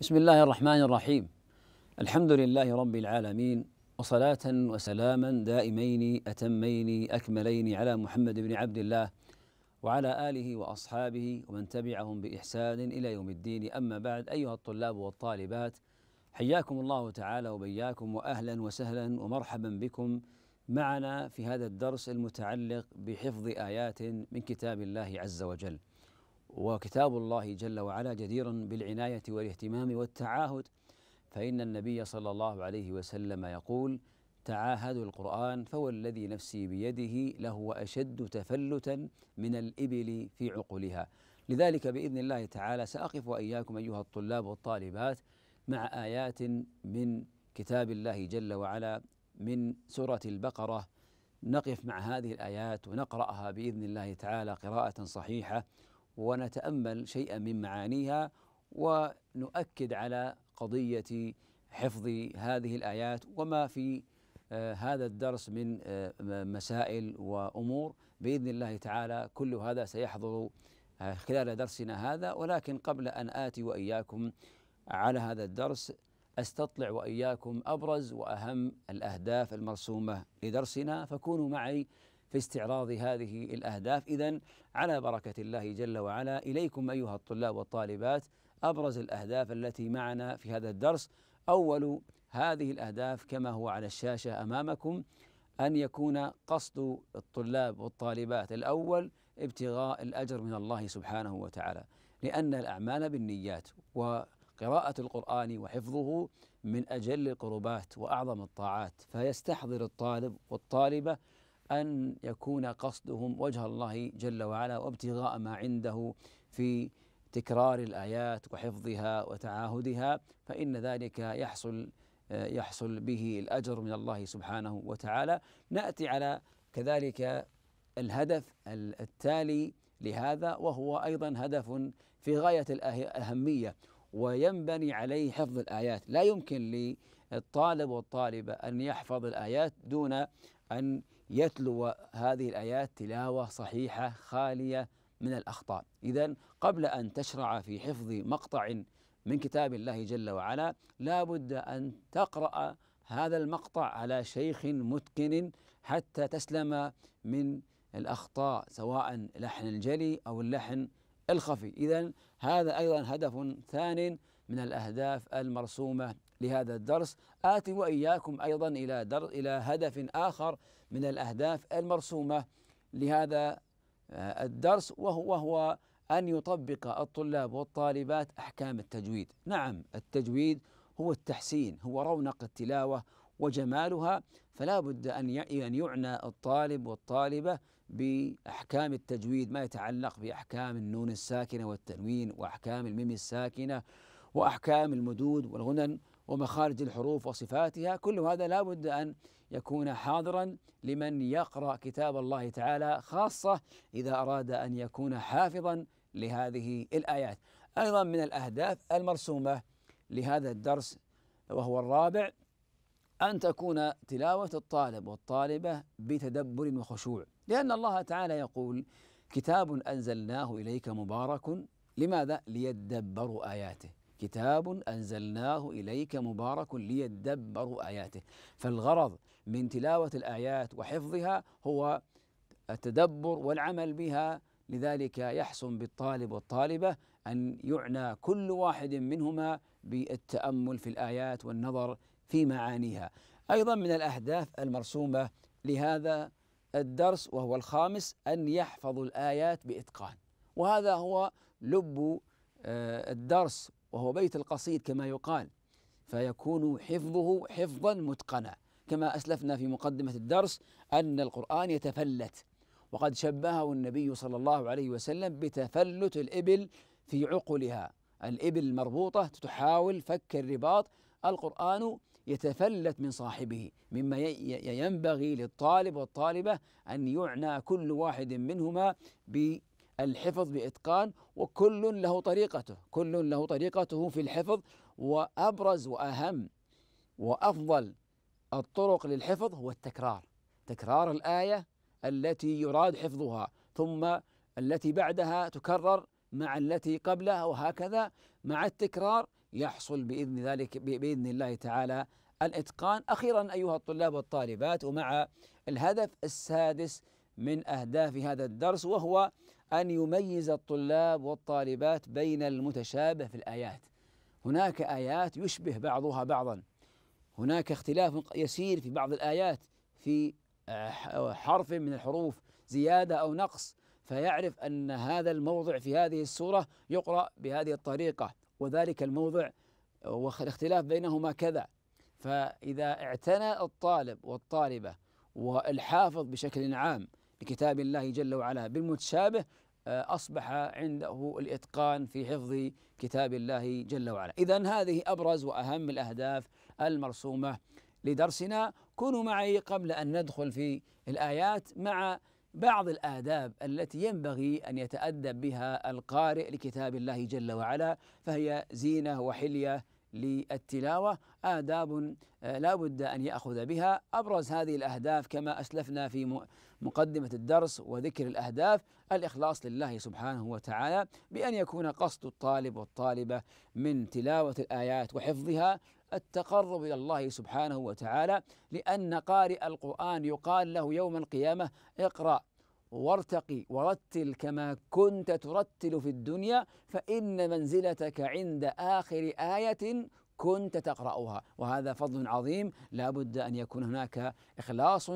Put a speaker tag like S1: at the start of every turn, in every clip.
S1: بسم الله الرحمن الرحيم الحمد لله رب العالمين وصلاة وسلاما دائمين أتمين أكملين على محمد بن عبد الله وعلى آله وأصحابه ومن تبعهم بإحسان إلى يوم الدين أما بعد أيها الطلاب والطالبات حياكم الله تعالى وبياكم وأهلا وسهلا ومرحبا بكم معنا في هذا الدرس المتعلق بحفظ آيات من كتاب الله عز وجل وكتاب الله جل وعلا جدير بالعناية والاهتمام والتعاهد فإن النبي صلى الله عليه وسلم يقول تعاهدوا القرآن فوالذي نفسي بيده لهو أشد تفلتا من الإبل في عقولها لذلك بإذن الله تعالى سأقف وإياكم أيها الطلاب والطالبات مع آيات من كتاب الله جل وعلا من سورة البقرة نقف مع هذه الآيات ونقرأها بإذن الله تعالى قراءة صحيحة ونتامل شيئا من معانيها ونؤكد على قضيه حفظ هذه الايات وما في آه، هذا الدرس من آه، مسائل وامور باذن الله تعالى كل هذا سيحضر آه، خلال درسنا هذا ولكن قبل ان اتي واياكم على هذا الدرس استطلع واياكم ابرز واهم الاهداف المرسومه لدرسنا فكونوا معي في استعراض هذه الأهداف إذا على بركة الله جل وعلا إليكم أيها الطلاب والطالبات أبرز الأهداف التي معنا في هذا الدرس أول هذه الأهداف كما هو على الشاشة أمامكم أن يكون قصد الطلاب والطالبات الأول ابتغاء الأجر من الله سبحانه وتعالى لأن الأعمال بالنيات وقراءة القرآن وحفظه من أجل القربات وأعظم الطاعات فيستحضر الطالب والطالبة أن يكون قصدهم وجه الله جل وعلا وابتغاء ما عنده في تكرار الآيات وحفظها وتعاهدها فإن ذلك يحصل يحصل به الأجر من الله سبحانه وتعالى نأتي على كذلك الهدف التالي لهذا وهو أيضا هدف في غاية الأهمية وينبني عليه حفظ الآيات لا يمكن للطالب والطالبة أن يحفظ الآيات دون أن يتلو هذه الآيات تلاوة صحيحة خالية من الأخطاء إذا قبل أن تشرع في حفظ مقطع من كتاب الله جل وعلا لا بد أن تقرأ هذا المقطع على شيخ متقن حتى تسلم من الأخطاء سواء لحن الجلي أو اللحن الخفي إذا هذا أيضا هدف ثان من الأهداف المرسومة لهذا الدرس آتي وإياكم أيضا إلى در إلى هدف آخر من الأهداف المرسومة لهذا آه، الدرس وهو, وهو أن يطبق الطلاب والطالبات أحكام التجويد نعم التجويد هو التحسين هو رونق التلاوة وجمالها فلا بد أن يعنى الطالب والطالبة بأحكام التجويد ما يتعلق بأحكام النون الساكنة والتنوين وأحكام الميم الساكنة وأحكام المدود والغنن ومخارج الحروف وصفاتها كل هذا لا بد أن يكون حاضرا لمن يقرأ كتاب الله تعالى خاصة إذا أراد أن يكون حافظا لهذه الآيات أيضا من الأهداف المرسومة لهذا الدرس وهو الرابع أن تكون تلاوة الطالب والطالبة بتدبر وخشوع لأن الله تعالى يقول كتاب أنزلناه إليك مبارك لماذا؟ ليدبروا آياته كتاب أنزلناه إليك مبارك ليدبروا آياته فالغرض من تلاوة الآيات وحفظها هو التدبر والعمل بها لذلك يحسن بالطالب والطالبة أن يعنى كل واحد منهما بالتأمل في الآيات والنظر في معانيها أيضا من الأهداف المرسومة لهذا الدرس وهو الخامس أن يحفظوا الآيات بإتقان وهذا هو لب آه، الدرس وهو بيت القصيد كما يقال فيكون حفظه حفظا متقنا كما اسلفنا في مقدمه الدرس ان القران يتفلت وقد شبهه النبي صلى الله عليه وسلم بتفلت الابل في عقلها الابل المربوطه تحاول فك الرباط القران يتفلت من صاحبه مما ينبغي للطالب والطالبه ان يعنى كل واحد منهما الحفظ بإتقان وكل له طريقته كل له طريقته في الحفظ وأبرز وأهم وأفضل الطرق للحفظ هو التكرار تكرار الآية التي يراد حفظها ثم التي بعدها تكرر مع التي قبلها وهكذا مع التكرار يحصل باذن ذلك باذن الله تعالى الاتقان اخيرا ايها الطلاب والطالبات ومع الهدف السادس من أهداف هذا الدرس وهو أن يميز الطلاب والطالبات بين المتشابه في الآيات هناك آيات يشبه بعضها بعضا هناك اختلاف يسير في بعض الآيات في آه، حرف من الحروف زيادة أو نقص فيعرف أن هذا الموضع في هذه السورة يقرأ بهذه الطريقة وذلك الموضع آه، والاختلاف بينهما كذا فإذا اعتنى الطالب والطالبة والحافظ بشكل عام لكتاب الله جل وعلا بالمتشابه آه، أصبح عنده الإتقان في حفظ كتاب الله جل وعلا إذا هذه أبرز وأهم الأهداف المرسومة لدرسنا كونوا معي قبل أن ندخل في الآيات مع بعض الآداب التي ينبغي أن يتأدب بها القارئ لكتاب الله جل وعلا فهي زينة وحلية للتلاوة آداب آه، لا بد أن يأخذ بها أبرز هذه الأهداف كما أسلفنا في مقدمة الدرس وذكر الأهداف الإخلاص لله سبحانه وتعالى بأن يكون قصد الطالب والطالبة من تلاوة الآيات وحفظها التقرب الى الله سبحانه وتعالى لان قارئ القران يقال له يوم القيامه اقرا وارتقي ورتل كما كنت ترتل في الدنيا فإن منزلتك عند آخر آية كنت تقرأها وهذا فضل عظيم لا بد أن يكون هناك إخلاص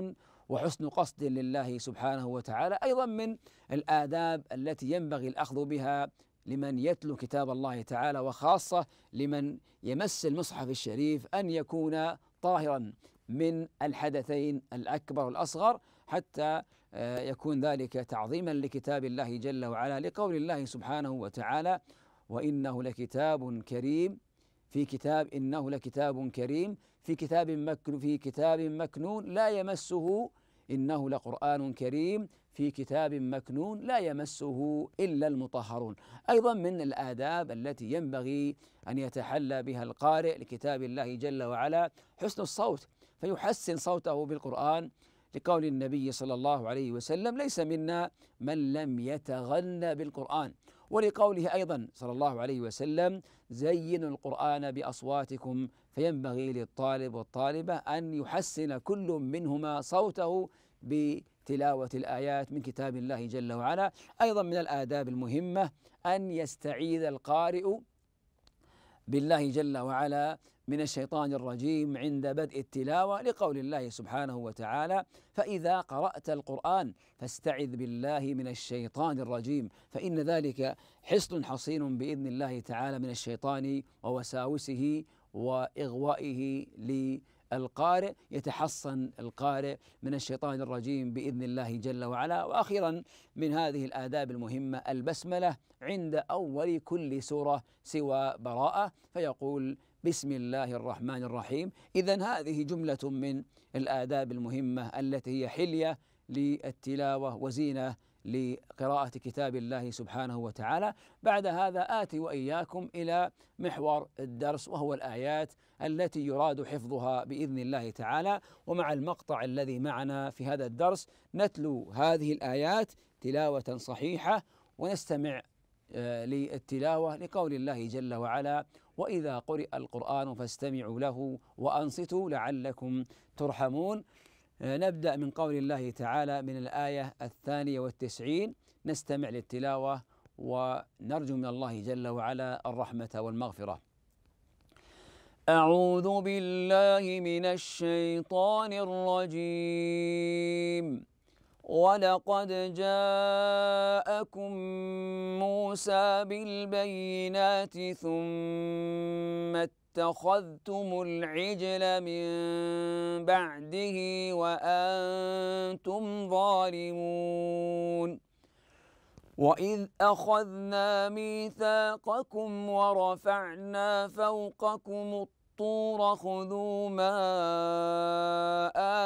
S1: وحسن قصد لله سبحانه وتعالى أيضا من الآداب التي ينبغي الأخذ بها لمن يتلو كتاب الله تعالى وخاصة لمن يمس المصحف الشريف أن يكون طاهرا من الحدثين الأكبر والأصغر حتى آه، يكون ذلك تعظيما لكتاب الله جل وعلا لقول الله سبحانه وتعالى وانه لكتاب كريم في كتاب انه لكتاب كريم في كتاب مكن في كتاب مكنون لا يمسه انه لقران كريم في كتاب مكنون لا يمسه الا المطهرون ايضا من الاداب التي ينبغي ان يتحلى بها القارئ لكتاب الله جل وعلا حسن الصوت فيحسن صوته بالقران لقول النبي صلى الله عليه وسلم ليس منا من لم يتغنى بالقرآن ولقوله أيضا صلى الله عليه وسلم زينوا القرآن بأصواتكم فينبغي للطالب والطالبة أن يحسن كل منهما صوته بتلاوة الآيات من كتاب الله جل وعلا أيضا من الآداب المهمة أن يستعيذ القارئ بالله جل وعلا من الشيطان الرجيم عند بدء التلاوة لقول الله سبحانه وتعالى فإذا قرأت القرآن فاستعذ بالله من الشيطان الرجيم فإن ذلك حصن حصين بإذن الله تعالى من الشيطان ووساوسه وإغوائه للقارئ يتحصن القارئ من الشيطان الرجيم بإذن الله جل وعلا وأخيرا من هذه الآداب المهمة البسملة عند أول كل سورة سوى براءة فيقول بسم الله الرحمن الرحيم إذا هذه جملة من الآداب المهمة التي هي حلية للتلاوة وزينة لقراءة كتاب الله سبحانه وتعالى بعد هذا آتي وإياكم إلى محور الدرس وهو الآيات التي يراد حفظها بإذن الله تعالى ومع المقطع الذي معنا في هذا الدرس نتلو هذه الآيات تلاوة صحيحة ونستمع آه، للتلاوة لقول الله جل وعلا وإذا قرئ القرآن فاستمعوا له وأنصتوا لعلكم ترحمون آه، نبدأ من قول الله تعالى من الآية الثانية والتسعين نستمع للتلاوة ونرجو من الله جل وعلا الرحمة والمغفرة أعوذ بالله من الشيطان الرجيم ولقد جاءكم موسى بالبينات ثم اتخذتم العجل من بعده وأنتم ظالمون وإذ أخذنا ميثاقكم ورفعنا فوقكم الطاعة الطور خذوا ما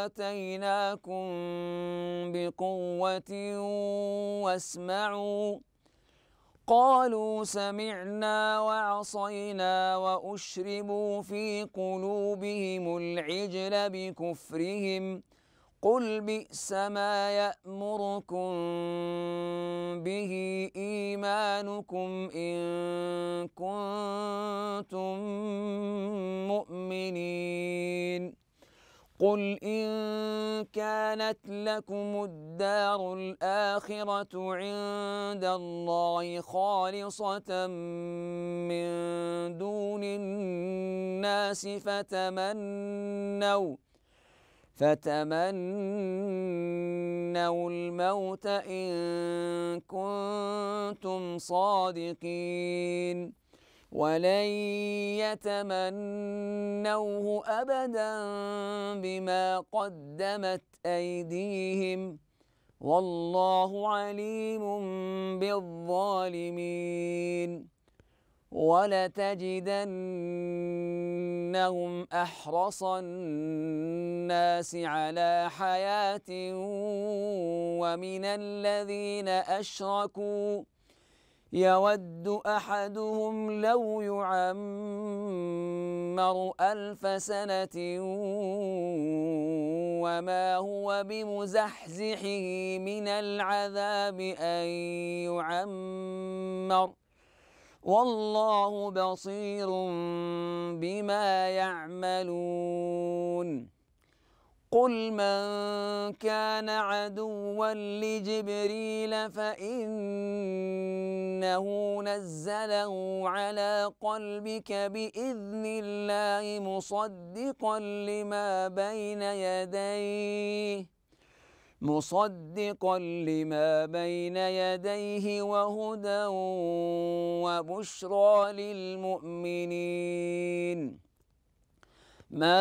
S1: آتيناكم بقوة واسمعوا قالوا سمعنا وعصينا وأشربوا في قلوبهم العجل بكفرهم ۖ قل بئس ما يأمركم به إيمانكم إن كنتم مؤمنين قل إن كانت لكم الدار الآخرة عند الله خالصة من دون الناس فتمنوا فتمنوا الموت إن كنتم صادقين ولن يتمنوه أبدا بما قدمت أيديهم والله عليم بالظالمين ولتجدنهم احرص الناس على حياه ومن الذين اشركوا يود احدهم لو يعمر الف سنه وما هو بمزحزحه من العذاب ان يعمر والله بصير بما يعملون قل من كان عدوا لجبريل فإنه نزله على قلبك بإذن الله مصدقا لما بين يديه مصدقا لما بين يديه وهدى وبشرى للمؤمنين من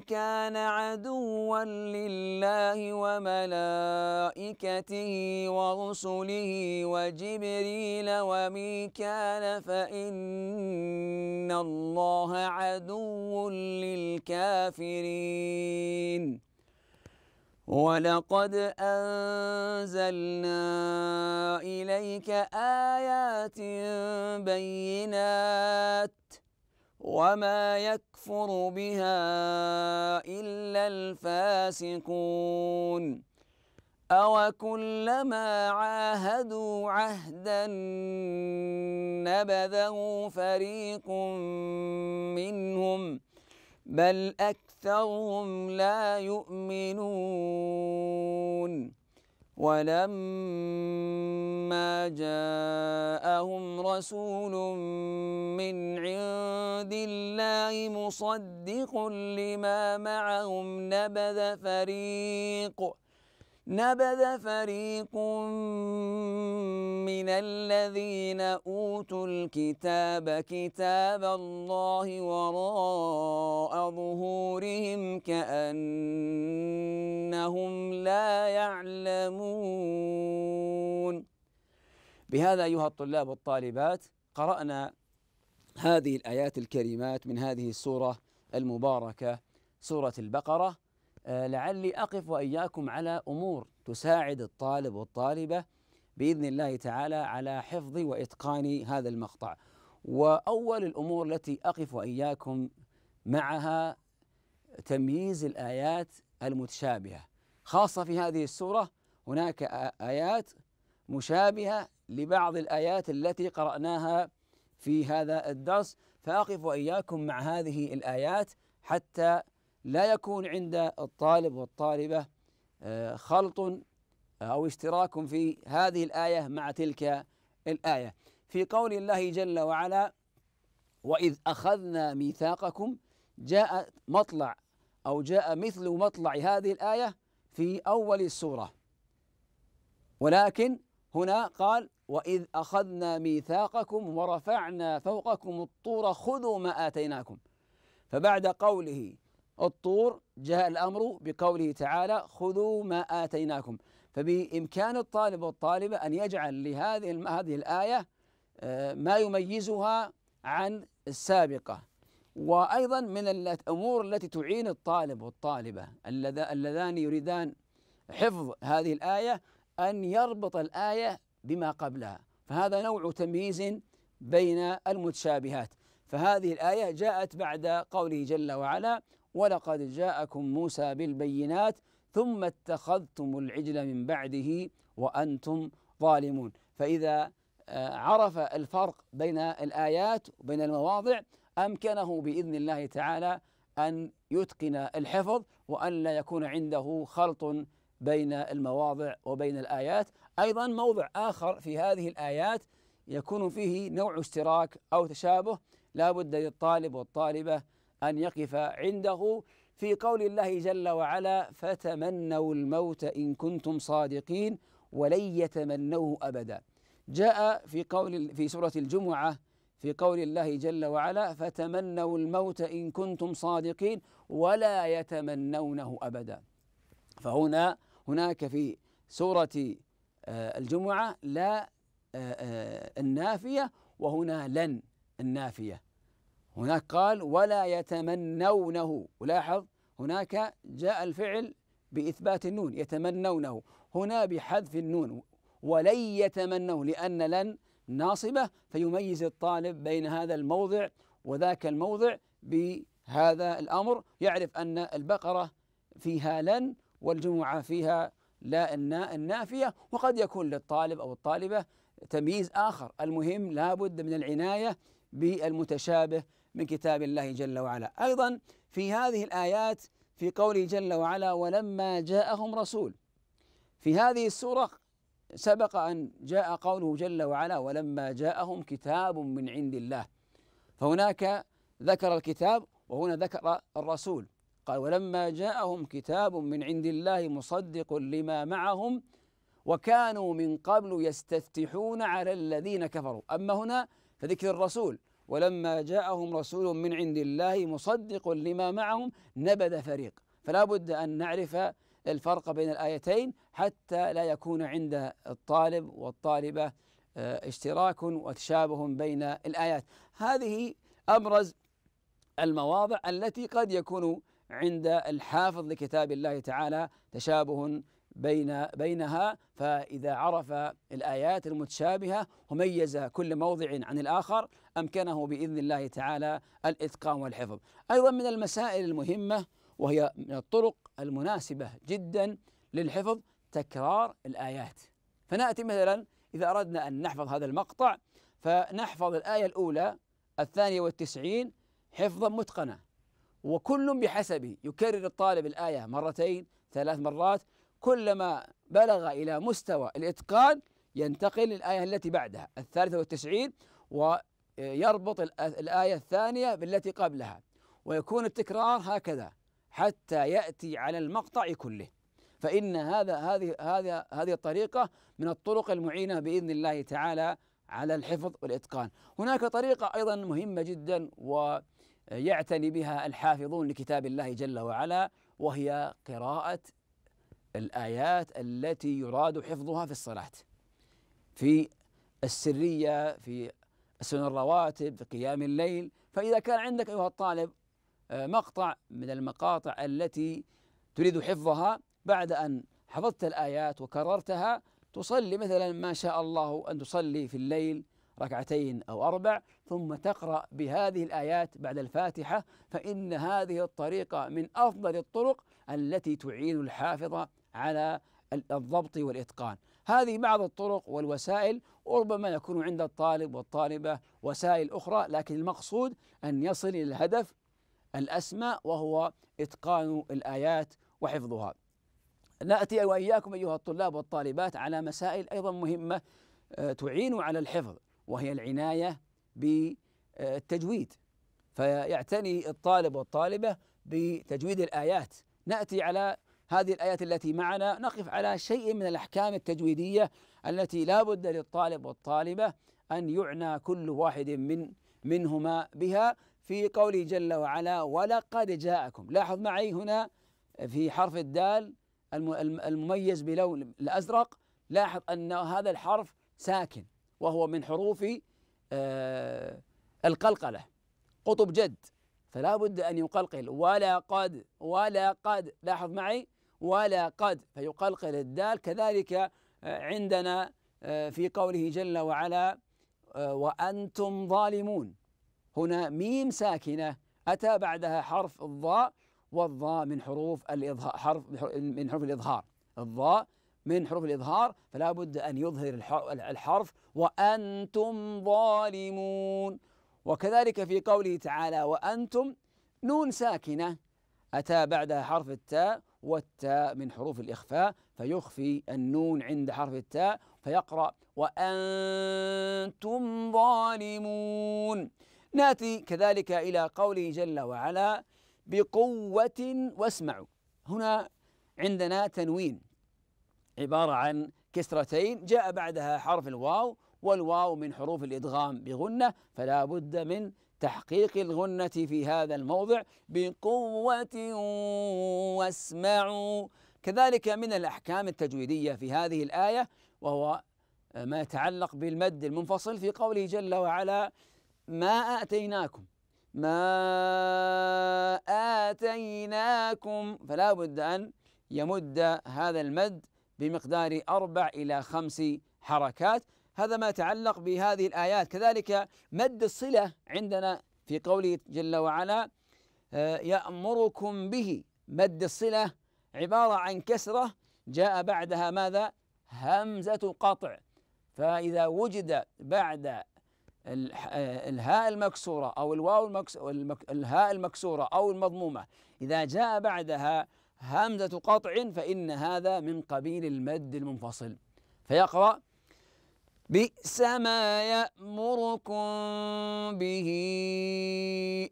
S1: كان عدوا لله وملائكته ورسله وجبريل وميكال فإن الله عدو للكافرين ولقد أنزلنا إليك آيات بينات وما يكفر بها إلا الفاسقون أوكلما عاهدوا عهدا نبذه فريق منهم بل أكثر أكثرهم لا يؤمنون ولما جاءهم رسول من عند الله مصدق لما معهم نبذ فريق نبذ فريق من الذين أوتوا الكتاب كتاب الله وراء ظهورهم كأنهم لا يعلمون بهذا أيها الطلاب والطالبات قرأنا هذه الآيات الكريمات من هذه السورة المباركة سورة البقرة آه، لعلي أقف وإياكم على أمور تساعد الطالب والطالبة بإذن الله تعالى على حفظ وإتقان هذا المقطع وأول الأمور التي أقف وإياكم معها تمييز الآيات المتشابهة خاصة في هذه السورة هناك آيات مشابهة لبعض الآيات التي قرأناها في هذا الدرس فأقف وإياكم مع هذه الآيات حتى لا يكون عند الطالب والطالبة آه، خلط آه، أو اشتراك في هذه الآية مع تلك الآية في قول الله جل وعلا وإذ أخذنا ميثاقكم جاء مطلع أو جاء مثل مطلع هذه الآية في أول السورة ولكن هنا قال وإذ أخذنا ميثاقكم ورفعنا فوقكم الطور خذوا ما آتيناكم فبعد قوله الطور جاء الأمر بقوله تعالى خذوا ما آتيناكم فبإمكان الطالب والطالبة أن يجعل لهذه هذه الآية آه، ما يميزها عن السابقة وأيضا من الأمور التي تعين الطالب والطالبة اللذان يريدان حفظ هذه الآية أن يربط الآية بما قبلها فهذا نوع تمييز بين المتشابهات فهذه الآية جاءت بعد قوله جل وعلا ولقد جاءكم موسى بالبينات ثم اتخذتم العجل من بعده وانتم ظالمون فاذا آه، عرف الفرق بين الايات وبين المواضع امكنه باذن الله تعالى ان يتقن الحفظ وان لا يكون عنده خلط بين المواضع وبين الايات ايضا موضع اخر في هذه الايات يكون فيه نوع اشتراك او تشابه لا بد للطالب والطالبه أن يقف عنده في قول الله جل وعلا فتمنوا الموت إن كنتم صادقين ولن يتمنوه أبدا جاء في قول في سورة الجمعة في قول الله جل وعلا فتمنوا الموت إن كنتم صادقين ولا يتمنونه أبدا فهنا هناك في سورة آه، الجمعة لا آه، آه، النافية وهنا لن النافية هناك قال ولا يتمنونه ولاحظ هناك جاء الفعل بإثبات النون يتمنونه هنا بحذف النون ولن يتمنوا لأن لن ناصبة فيميز الطالب بين هذا الموضع وذاك الموضع بهذا الأمر يعرف أن البقرة فيها لن والجمعة فيها لا النافية وقد يكون للطالب أو الطالبة تمييز آخر المهم لابد من العناية بالمتشابه من كتاب الله جل وعلا ايضا في هذه الايات في قوله جل وعلا ولما جاءهم رسول في هذه السوره سبق ان جاء قوله جل وعلا ولما جاءهم كتاب من عند الله فهناك ذكر الكتاب وهنا ذكر الرسول قال ولما جاءهم كتاب من عند الله مصدق لما معهم وكانوا من قبل يستفتحون على الذين كفروا اما هنا فذكر الرسول ولما جاءهم رسول من عند الله مصدق لما معهم نبذ فريق فلا بد أن نعرف الفرق بين الآيتين حتى لا يكون عند الطالب والطالبة آه، اشتراك وتشابه بين الآيات هذه أبرز المواضع التي قد يكون عند الحافظ لكتاب الله تعالى تشابه بين بينها فإذا عرف الآيات المتشابهة وميز كل موضع عن الآخر أمكنه بإذن الله تعالى الإتقان والحفظ أيضا من المسائل المهمة وهي من الطرق المناسبة جدا للحفظ تكرار الآيات فنأتي مثلا إذا أردنا أن نحفظ هذا المقطع فنحفظ الآية الأولى الثانية والتسعين حفظا متقنا وكل بحسبه يكرر الطالب الآية مرتين ثلاث مرات كلما بلغ إلى مستوى الإتقان ينتقل للآية التي بعدها الثالثة والتسعين ويربط الآية الثانية بالتي قبلها ويكون التكرار هكذا حتى يأتي على المقطع كله فإن هذا هذه هذه هذه الطريقة من الطرق المعينة بإذن الله تعالى على الحفظ والإتقان هناك طريقة أيضا مهمة جدا ويعتني بها الحافظون لكتاب الله جل وعلا وهي قراءة الآيات التي يراد حفظها في الصلاة في السرية في سنن الرواتب في قيام الليل فإذا كان عندك أيها الطالب آه، مقطع من المقاطع التي تريد حفظها بعد أن حفظت الآيات وكررتها تصلي مثلا ما شاء الله أن تصلي في الليل ركعتين أو أربع ثم تقرأ بهذه الآيات بعد الفاتحة فإن هذه الطريقة من أفضل الطرق التي تعين الحافظ على الضبط والإتقان هذه بعض الطرق والوسائل وربما يكون عند الطالب والطالبة وسائل أخرى لكن المقصود أن يصل إلى الهدف الأسمى وهو إتقان الآيات وحفظها نأتي وإياكم أيها الطلاب والطالبات على مسائل أيضا مهمة آه، تعين على الحفظ وهي العناية بالتجويد فيعتني الطالب والطالبة بتجويد الآيات نأتي على هذه الآيات التي معنا نقف على شيء من الأحكام التجويدية التي لا بد للطالب والطالبة أن يعنى كل واحد من منهما بها في قوله جل وعلا ولقد جاءكم لاحظ معي هنا في حرف الدال المميز بلون الأزرق لاحظ أن هذا الحرف ساكن وهو من حروف آه، القلقلة قطب جد فلا بد أن يقلقل ولقد ولقد لاحظ معي ولا قد فيقلقل الدال كذلك آه، عندنا آه، في قوله جل وعلا آه، وأنتم ظالمون هنا ميم ساكنة أتى بعدها حرف الضاء والضاء من حروف الإظهار حرف من حروف الإظهار الضاء من حروف الإظهار فلا بد أن يظهر الحرف وأنتم ظالمون وكذلك في قوله تعالى وأنتم نون ساكنة أتى بعدها حرف التاء والتاء من حروف الإخفاء فيخفي النون عند حرف التاء فيقرأ وأنتم ظالمون ناتي كذلك إلى قوله جل وعلا بقوة واسمعوا هنا عندنا تنوين عبارة عن كسرتين جاء بعدها حرف الواو والواو من حروف الإدغام بغنة فلا بد من تحقيق الغنة في هذا الموضع بقوة واسمعوا كذلك من الأحكام التجويدية في هذه الآية وهو ما يتعلق بالمد المنفصل في قوله جل وعلا ما آتيناكم ما آتيناكم فلا بد أن يمد هذا المد بمقدار أربع إلى خمس حركات هذا ما يتعلق بهذه الآيات كذلك مد الصلة عندنا في قوله جل وعلا آه، يأمركم به مد الصلة عبارة عن كسرة جاء بعدها ماذا همزة قطع فإذا وجد بعد آه، الهاء المكسورة أو الواو الهاء المكسورة أو المضمومة إذا جاء بعدها همزة قطع فإن هذا من قبيل المد المنفصل فيقرأ بئس ما يأمركم به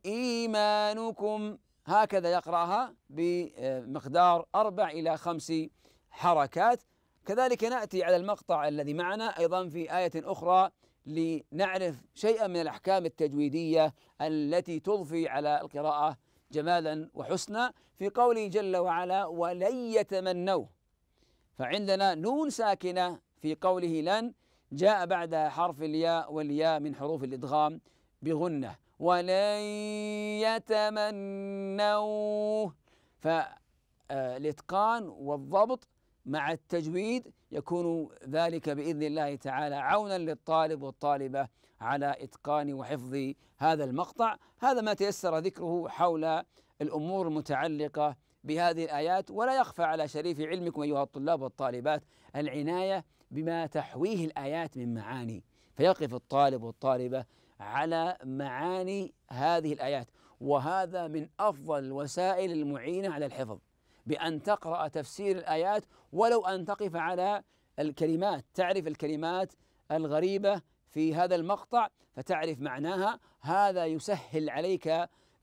S1: إيمانكم هكذا يقرأها بمقدار أربع إلى خمس حركات كذلك نأتي على المقطع الذي معنا أيضا في آية أخرى لنعرف شيئا من الأحكام التجويدية التي تضفي على القراءة جمالا وحسنا في قوله جل وعلا ولن يتمنوه فعندنا نون ساكنة في قوله لن جاء بعد حرف الياء والياء من حروف الإدغام بغنة ولن يتمنوه فالإتقان آه، والضبط مع التجويد يكون ذلك باذن الله تعالى عونا للطالب والطالبه على اتقان وحفظ هذا المقطع، هذا ما تيسر ذكره حول الامور المتعلقه بهذه الايات ولا يخفى على شريف علمكم ايها الطلاب والطالبات العنايه بما تحويه الآيات من معاني فيقف الطالب والطالبة على معاني هذه الآيات وهذا من أفضل الوسائل المعينة على الحفظ بأن تقرأ تفسير الآيات ولو أن تقف على الكلمات تعرف الكلمات الغريبة في هذا المقطع فتعرف معناها هذا يسهل عليك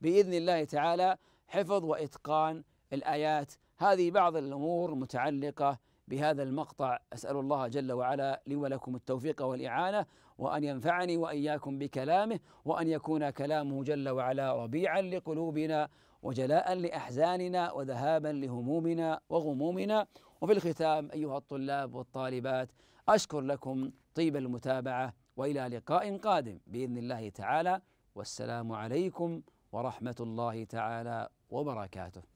S1: بإذن الله تعالى حفظ وإتقان الآيات هذه بعض الأمور المتعلقة بهذا المقطع أسأل الله جل وعلا لي ولكم التوفيق والإعانة وأن ينفعني وإياكم بكلامه وأن يكون كلامه جل وعلا ربيعا لقلوبنا وجلاء لأحزاننا وذهابا لهمومنا وغمومنا وفي الختام أيها الطلاب والطالبات أشكر لكم طيب المتابعة وإلى لقاء قادم بإذن الله تعالى والسلام عليكم ورحمة الله تعالى وبركاته